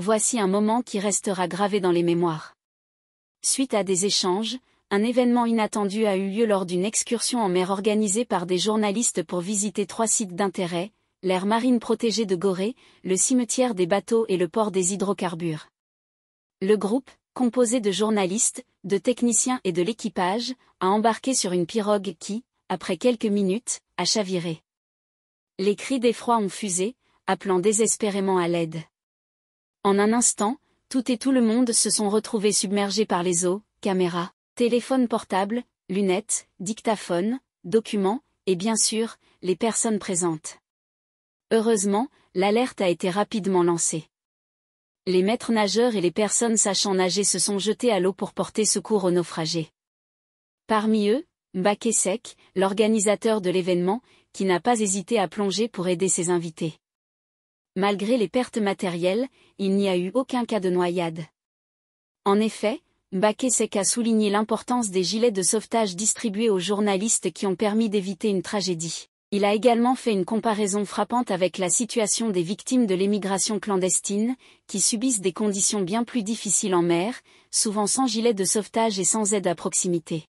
voici un moment qui restera gravé dans les mémoires. Suite à des échanges, un événement inattendu a eu lieu lors d'une excursion en mer organisée par des journalistes pour visiter trois sites d'intérêt, l'aire marine protégée de Gorée, le cimetière des bateaux et le port des hydrocarbures. Le groupe, composé de journalistes, de techniciens et de l'équipage, a embarqué sur une pirogue qui, après quelques minutes, a chaviré. Les cris d'effroi ont fusé, appelant désespérément à l'aide. En un instant, tout et tout le monde se sont retrouvés submergés par les eaux, caméras, téléphones portables, lunettes, dictaphones, documents, et bien sûr, les personnes présentes. Heureusement, l'alerte a été rapidement lancée. Les maîtres nageurs et les personnes sachant nager se sont jetés à l'eau pour porter secours aux naufragés. Parmi eux, Mbakesek, l'organisateur de l'événement, qui n'a pas hésité à plonger pour aider ses invités. Malgré les pertes matérielles, il n'y a eu aucun cas de noyade. En effet, Bakesek a souligné l'importance des gilets de sauvetage distribués aux journalistes qui ont permis d'éviter une tragédie. Il a également fait une comparaison frappante avec la situation des victimes de l'émigration clandestine, qui subissent des conditions bien plus difficiles en mer, souvent sans gilet de sauvetage et sans aide à proximité.